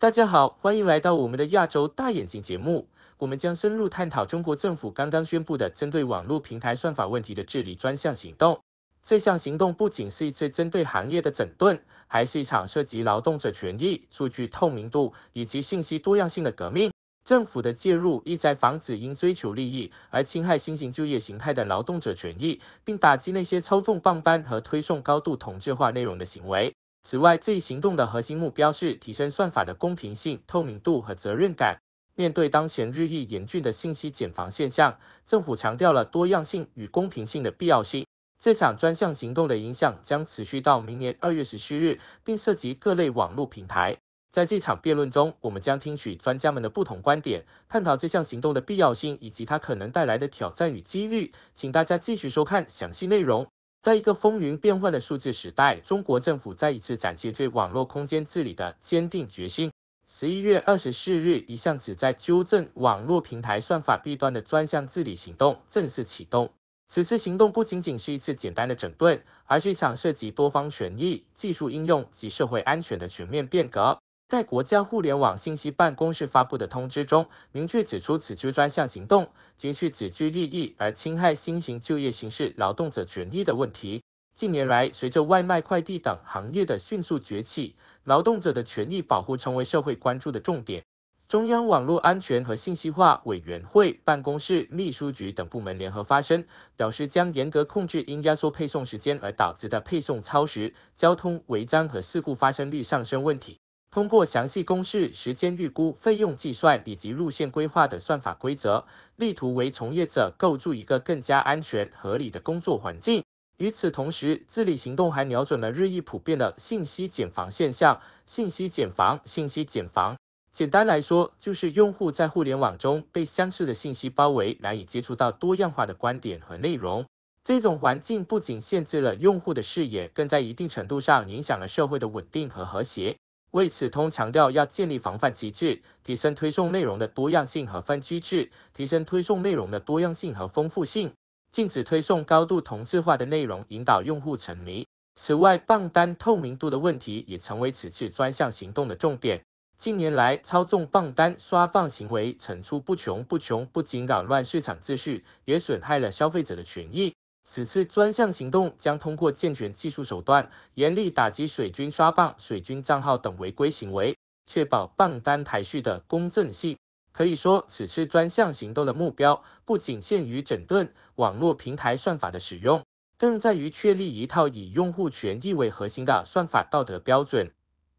大家好，欢迎来到我们的亚洲大眼睛节目。我们将深入探讨中国政府刚刚宣布的针对网络平台算法问题的治理专项行动。这项行动不仅是一次针对行业的整顿，还是一场涉及劳动者权益、数据透明度以及信息多样性的革命。政府的介入意在防止因追求利益而侵害新型就业形态的劳动者权益，并打击那些操纵棒班和推送高度同质化内容的行为。此外，这一行动的核心目标是提升算法的公平性、透明度和责任感。面对当前日益严峻的信息茧房现象，政府强调了多样性与公平性的必要性。这场专项行动的影响将持续到明年二月十七日，并涉及各类网络平台。在这场辩论中，我们将听取专家们的不同观点，探讨这项行动的必要性以及它可能带来的挑战与机遇。请大家继续收看详细内容。在一个风云变幻的数字时代，中国政府再一次展现对网络空间治理的坚定决心。十一月二十四日，一项旨在纠正网络平台算法弊端的专项治理行动正式启动。此次行动不仅仅是一次简单的整顿，而是场涉及多方权益、技术应用及社会安全的全面变革。在国家互联网信息办公室发布的通知中，明确指出，此次专项行动仅是只居利益而侵害新型就业形式劳动者权益的问题。近年来，随着外卖、快递等行业的迅速崛起，劳动者的权益保护成为社会关注的重点。中央网络安全和信息化委员会办公室、秘书局等部门联合发声，表示将严格控制因压缩配送时间而导致的配送超时、交通违章和事故发生率上升问题。通过详细公式、时间预估、费用计算以及路线规划的算法规则，力图为从业者构筑一个更加安全、合理的工作环境。与此同时，治理行动还瞄准了日益普遍的信息茧房现象。信息茧房，信息茧房，简单来说，就是用户在互联网中被相似的信息包围，难以接触到多样化的观点和内容。这种环境不仅限制了用户的视野，更在一定程度上影响了社会的稳定和和谐。为此，通强调要建立防范机制，提升推送内容的多样性和分居制，提升推送内容的多样性和丰富性，禁止推送高度同质化的内容，引导用户沉迷。此外，榜单透明度的问题也成为此次专项行动的重点。近年来，操纵榜单刷榜行为层出不穷，不穷不仅扰乱市场秩序，也损害了消费者的权益。此次专项行动将通过健全技术手段，严厉打击水军刷榜、水军账号等违规行为，确保榜单排序的公正性。可以说，此次专项行动的目标不仅限于整顿网络平台算法的使用，更在于确立一套以用户权益为核心的算法道德标准。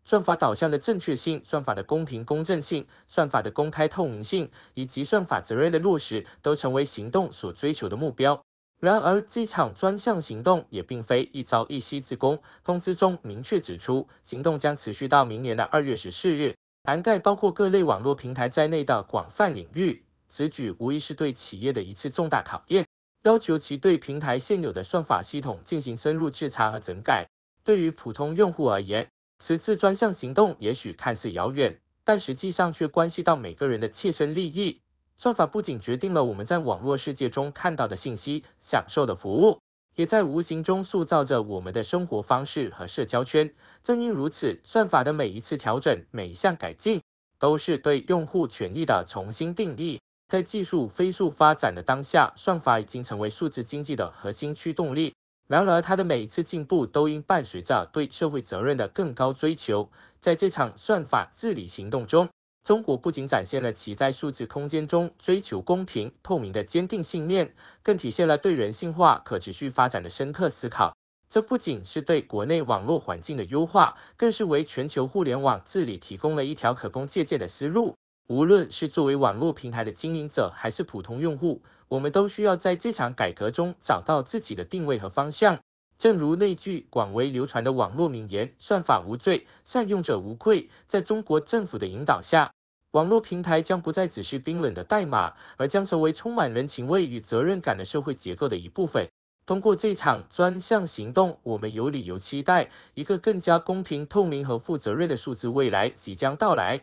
算法导向的正确性、算法的公平公正性、算法的公开透明性以及算法责任的落实，都成为行动所追求的目标。然而，机场专项行动也并非一朝一夕之功。通知中明确指出，行动将持续到明年的二月十四日，涵盖包括各类网络平台在内的广泛领域。此举无疑是对企业的一次重大考验，要求其对平台现有的算法系统进行深入自查和整改。对于普通用户而言，此次专项行动也许看似遥远，但实际上却关系到每个人的切身利益。算法不仅决定了我们在网络世界中看到的信息、享受的服务，也在无形中塑造着我们的生活方式和社交圈。正因如此，算法的每一次调整、每一项改进，都是对用户权益的重新定义。在技术飞速发展的当下，算法已经成为数字经济的核心驱动力。然而，它的每一次进步都应伴随着对社会责任的更高追求。在这场算法治理行动中，中国不仅展现了其在数字空间中追求公平透明的坚定信念，更体现了对人性化可持续发展的深刻思考。这不仅是对国内网络环境的优化，更是为全球互联网治理提供了一条可供借鉴的思路。无论是作为网络平台的经营者，还是普通用户，我们都需要在这场改革中找到自己的定位和方向。正如那句广为流传的网络名言：“算法无罪，善用者无愧。”在中国政府的引导下，网络平台将不再只是冰冷的代码，而将成为充满人情味与责任感的社会结构的一部分。通过这场专项行动，我们有理由期待一个更加公平、透明和负责任的数字未来即将到来。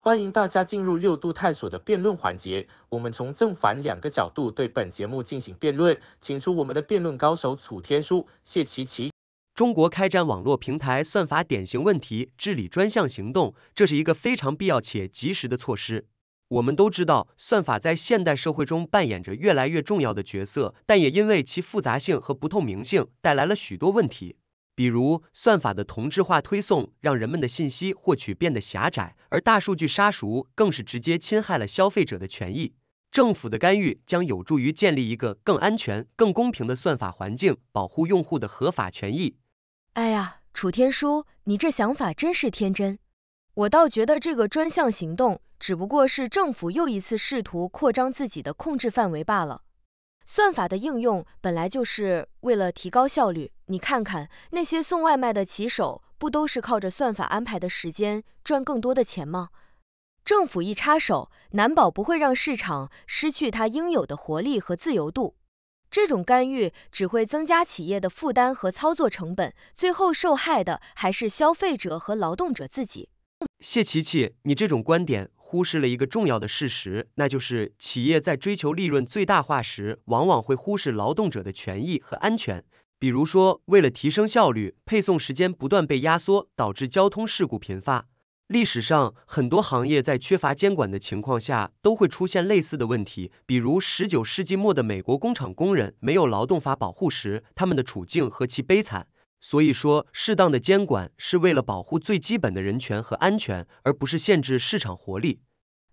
欢迎大家进入六度探索的辩论环节，我们从正反两个角度对本节目进行辩论，请出我们的辩论高手楚天舒、谢琪琪。中国开展网络平台算法典型问题治理专项行动，这是一个非常必要且及时的措施。我们都知道，算法在现代社会中扮演着越来越重要的角色，但也因为其复杂性和不透明性，带来了许多问题。比如，算法的同质化推送让人们的信息获取变得狭窄，而大数据杀熟更是直接侵害了消费者的权益。政府的干预将有助于建立一个更安全、更公平的算法环境，保护用户的合法权益。哎呀，楚天舒，你这想法真是天真。我倒觉得这个专项行动只不过是政府又一次试图扩张自己的控制范围罢了。算法的应用本来就是为了提高效率，你看看那些送外卖的骑手，不都是靠着算法安排的时间赚更多的钱吗？政府一插手，难保不会让市场失去它应有的活力和自由度。这种干预只会增加企业的负担和操作成本，最后受害的还是消费者和劳动者自己。谢琪琪，你这种观点忽视了一个重要的事实，那就是企业在追求利润最大化时，往往会忽视劳动者的权益和安全。比如说，为了提升效率，配送时间不断被压缩，导致交通事故频发。历史上，很多行业在缺乏监管的情况下，都会出现类似的问题。比如十九世纪末的美国工厂工人，没有劳动法保护时，他们的处境何其悲惨。所以说，适当的监管是为了保护最基本的人权和安全，而不是限制市场活力。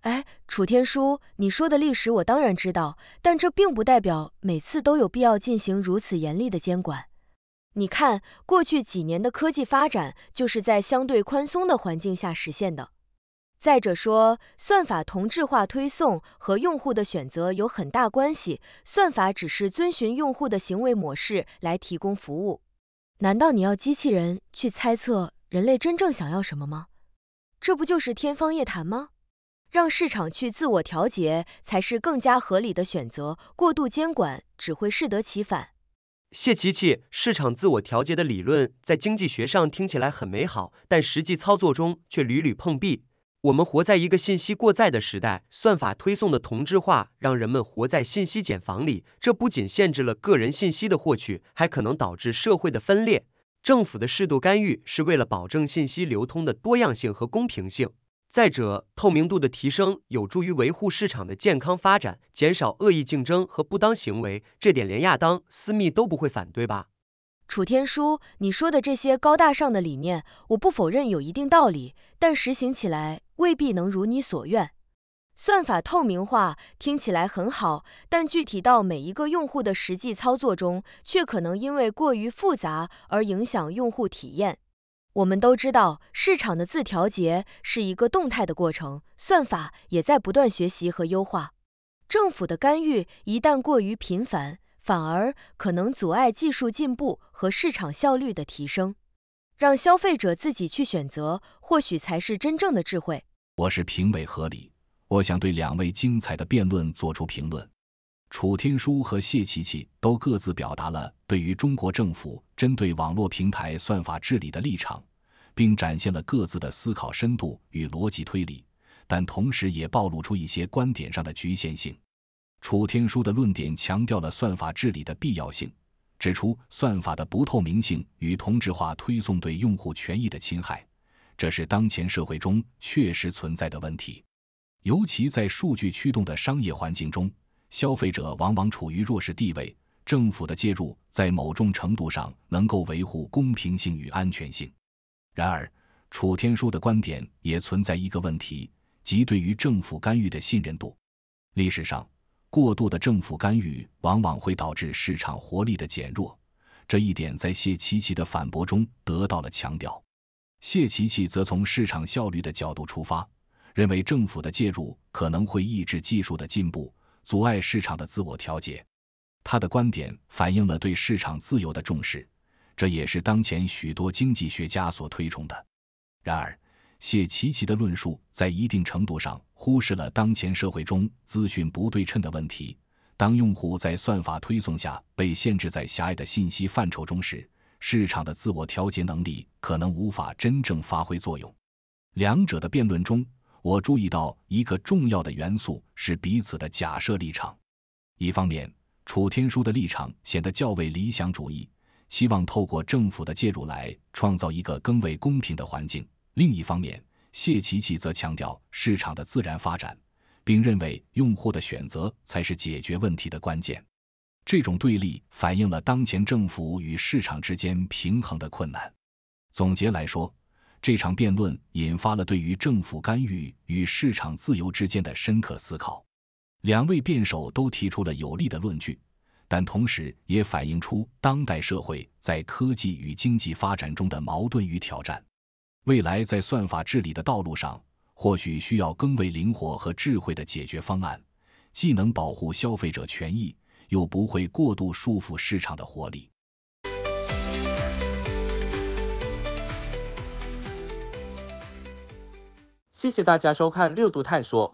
哎，楚天舒，你说的历史我当然知道，但这并不代表每次都有必要进行如此严厉的监管。你看，过去几年的科技发展就是在相对宽松的环境下实现的。再者说，算法同质化推送和用户的选择有很大关系，算法只是遵循用户的行为模式来提供服务。难道你要机器人去猜测人类真正想要什么吗？这不就是天方夜谭吗？让市场去自我调节才是更加合理的选择，过度监管只会适得其反。谢琪琪，市场自我调节的理论在经济学上听起来很美好，但实际操作中却屡屡碰壁。我们活在一个信息过载的时代，算法推送的同质化让人们活在信息茧房里。这不仅限制了个人信息的获取，还可能导致社会的分裂。政府的适度干预是为了保证信息流通的多样性和公平性。再者，透明度的提升有助于维护市场的健康发展，减少恶意竞争和不当行为，这点连亚当、斯密都不会反对吧？楚天舒，你说的这些高大上的理念，我不否认有一定道理，但实行起来未必能如你所愿。算法透明化听起来很好，但具体到每一个用户的实际操作中，却可能因为过于复杂而影响用户体验。我们都知道，市场的自调节是一个动态的过程，算法也在不断学习和优化。政府的干预一旦过于频繁，反而可能阻碍技术进步和市场效率的提升。让消费者自己去选择，或许才是真正的智慧。我是评委何理，我想对两位精彩的辩论做出评论。楚天舒和谢琪琪都各自表达了对于中国政府针对网络平台算法治理的立场。并展现了各自的思考深度与逻辑推理，但同时也暴露出一些观点上的局限性。楚天舒的论点强调了算法治理的必要性，指出算法的不透明性与同质化推送对用户权益的侵害，这是当前社会中确实存在的问题。尤其在数据驱动的商业环境中，消费者往往处于弱势地位，政府的介入在某种程度上能够维护公平性与安全性。然而，楚天舒的观点也存在一个问题，即对于政府干预的信任度。历史上，过度的政府干预往往会导致市场活力的减弱，这一点在谢琪琪的反驳中得到了强调。谢琪琪则从市场效率的角度出发，认为政府的介入可能会抑制技术的进步，阻碍市场的自我调节。他的观点反映了对市场自由的重视。这也是当前许多经济学家所推崇的。然而，谢奇奇的论述在一定程度上忽视了当前社会中资讯不对称的问题。当用户在算法推送下被限制在狭隘的信息范畴中时，市场的自我调节能力可能无法真正发挥作用。两者的辩论中，我注意到一个重要的元素是彼此的假设立场。一方面，楚天舒的立场显得较为理想主义。希望透过政府的介入来创造一个更为公平的环境。另一方面，谢奇奇则强调市场的自然发展，并认为用户的选择才是解决问题的关键。这种对立反映了当前政府与市场之间平衡的困难。总结来说，这场辩论引发了对于政府干预与市场自由之间的深刻思考。两位辩手都提出了有力的论据。但同时也反映出当代社会在科技与经济发展中的矛盾与挑战。未来在算法治理的道路上，或许需要更为灵活和智慧的解决方案，既能保护消费者权益，又不会过度束缚市场的活力。谢谢大家收看六度探索。